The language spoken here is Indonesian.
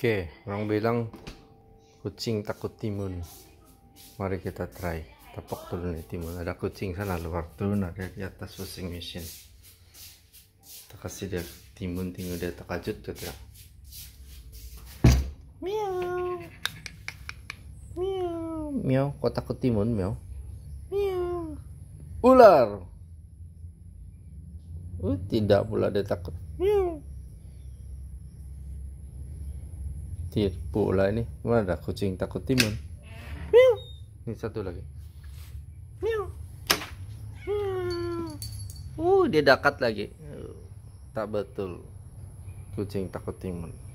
Oke, orang bilang kucing takut timun. Mari kita try. Tepok dulu nih timun. Ada kucing sana luar turun ada di atas washing machine. Kita kasih dia timun tinggal dia terkejut tuh ya. Miau. Miau. Miau, kok takut timun, miau? Miau. Ular. Uh, tidak pula dia takut. Miau. tiet pula ini mana ada kucing takut timun miau ini satu lagi miau uh dia dekat lagi uh, tak betul kucing takut timun